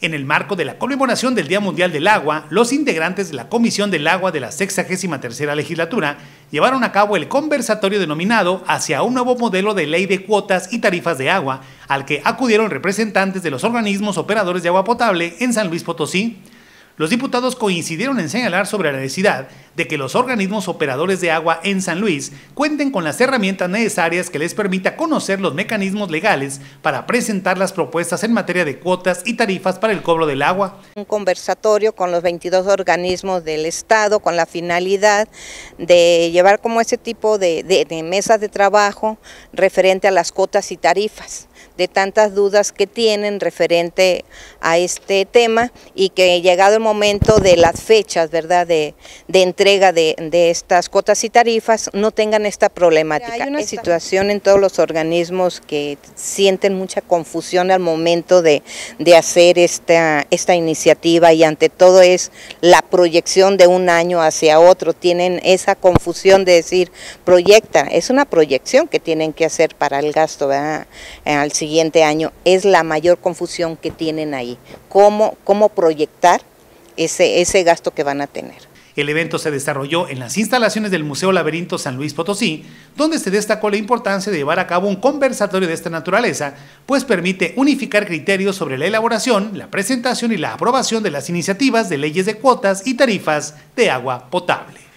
En el marco de la conmemoración del Día Mundial del Agua, los integrantes de la Comisión del Agua de la 63 legislatura llevaron a cabo el conversatorio denominado Hacia un nuevo modelo de ley de cuotas y tarifas de agua, al que acudieron representantes de los organismos operadores de agua potable en San Luis Potosí, los diputados coincidieron en señalar sobre la necesidad de que los organismos operadores de agua en San Luis cuenten con las herramientas necesarias que les permita conocer los mecanismos legales para presentar las propuestas en materia de cuotas y tarifas para el cobro del agua. Un conversatorio con los 22 organismos del Estado con la finalidad de llevar como ese tipo de, mesas de trabajo referente a las cuotas y tarifas de tantas dudas que tienen referente a este tema y que llegado el momento de las fechas ¿verdad? De, entrega de, estas cuotas y tarifas no tengan esta problemática. Hay una situación en todos los organismos que sienten mucha confusión al momento de, hacer esta, esta iniciativa y ante todo es la proyección de un año hacia otro, tienen esa confusión de decir proyecta, es una proyección que tienen que hacer para el gasto ¿verdad? al siguiente año es la mayor confusión que tienen ahí, cómo, proyectar ese, ese gasto que van a tener. El evento se desarrolló en las instalaciones del Museo Laberinto San Luis Potosí, donde se destacó la importancia de llevar a cabo un conversatorio de esta naturaleza, pues permite unificar criterios sobre la elaboración, la presentación y la aprobación de las iniciativas de leyes de cuotas y tarifas de agua potable.